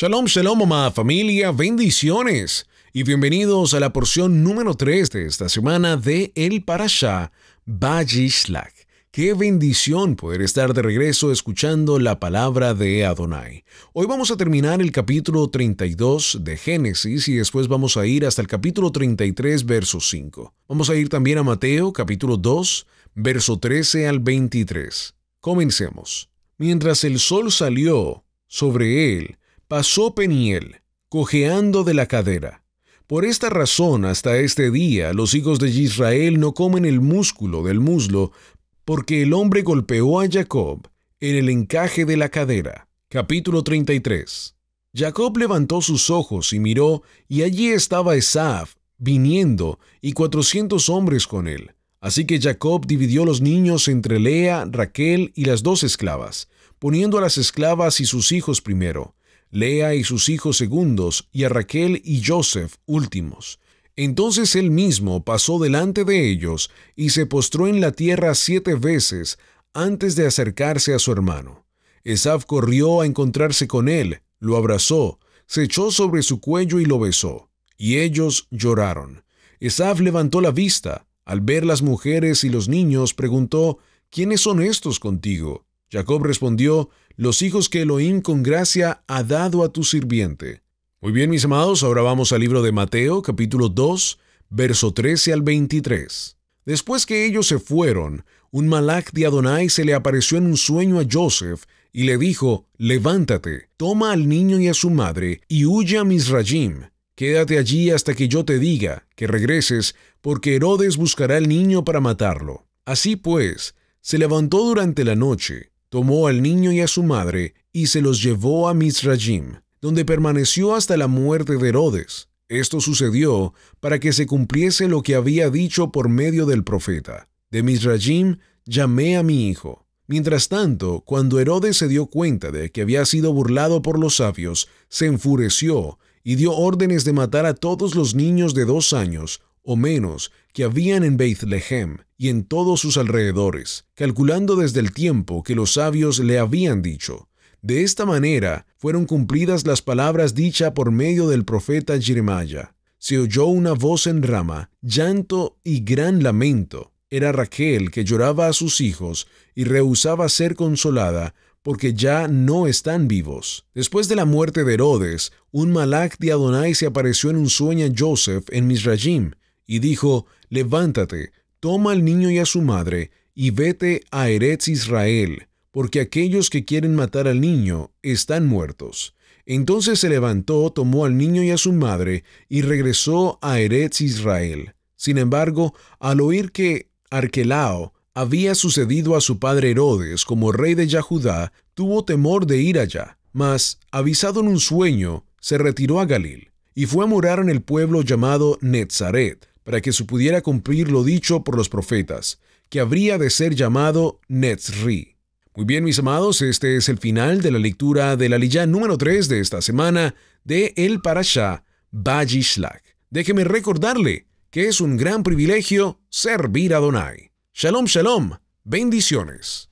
Shalom, shalom, mamá, familia, bendiciones y bienvenidos a la porción número 3 de esta semana de El Parasha, Bajishlak. Qué bendición poder estar de regreso escuchando la palabra de Adonai. Hoy vamos a terminar el capítulo 32 de Génesis y después vamos a ir hasta el capítulo 33, verso 5. Vamos a ir también a Mateo, capítulo 2, verso 13 al 23. Comencemos. Mientras el sol salió sobre él, pasó Peniel, cojeando de la cadera. Por esta razón hasta este día los hijos de Israel no comen el músculo del muslo, porque el hombre golpeó a Jacob en el encaje de la cadera. Capítulo 33. Jacob levantó sus ojos y miró, y allí estaba Esaf, viniendo, y cuatrocientos hombres con él. Así que Jacob dividió los niños entre Lea, Raquel y las dos esclavas, poniendo a las esclavas y sus hijos primero, Lea y sus hijos segundos, y a Raquel y Joseph últimos. Entonces él mismo pasó delante de ellos y se postró en la tierra siete veces antes de acercarse a su hermano. Esaf corrió a encontrarse con él, lo abrazó, se echó sobre su cuello y lo besó, y ellos lloraron. Esaf levantó la vista, al ver las mujeres y los niños, preguntó, ¿quiénes son estos contigo? Jacob respondió, Los hijos que Elohim con gracia ha dado a tu sirviente. Muy bien, mis amados, ahora vamos al libro de Mateo, capítulo 2, verso 13 al 23. Después que ellos se fueron, un malak de Adonai se le apareció en un sueño a Joseph y le dijo, Levántate, toma al niño y a su madre y huye a Misrajim. Quédate allí hasta que yo te diga que regreses, porque Herodes buscará al niño para matarlo. Así pues, se levantó durante la noche, tomó al niño y a su madre y se los llevó a Misrayim, donde permaneció hasta la muerte de Herodes. Esto sucedió para que se cumpliese lo que había dicho por medio del profeta. De Misrayim llamé a mi hijo. Mientras tanto, cuando Herodes se dio cuenta de que había sido burlado por los sabios, se enfureció y dio órdenes de matar a todos los niños de dos años o menos que habían en Bethlehem y en todos sus alrededores, calculando desde el tiempo que los sabios le habían dicho. De esta manera fueron cumplidas las palabras dichas por medio del profeta Jeremiah. Se oyó una voz en rama, llanto y gran lamento. Era Raquel que lloraba a sus hijos y rehusaba ser consolada porque ya no están vivos. Después de la muerte de Herodes, un malak de Adonai se apareció en un sueño a Joseph en Misrayim y dijo, Levántate, toma al niño y a su madre, y vete a Eretz Israel, porque aquellos que quieren matar al niño están muertos. Entonces se levantó, tomó al niño y a su madre, y regresó a Eretz Israel. Sin embargo, al oír que Arquelao había sucedido a su padre Herodes como rey de Yahudá, tuvo temor de ir allá, mas, avisado en un sueño, se retiró a Galil, y fue a morar en el pueblo llamado Netzaret, para que se pudiera cumplir lo dicho por los profetas, que habría de ser llamado Netzri. Muy bien, mis amados, este es el final de la lectura de la lilla número 3 de esta semana de El Parashá Bajishlak. Déjeme recordarle que es un gran privilegio servir a Donai. Shalom, shalom. Bendiciones.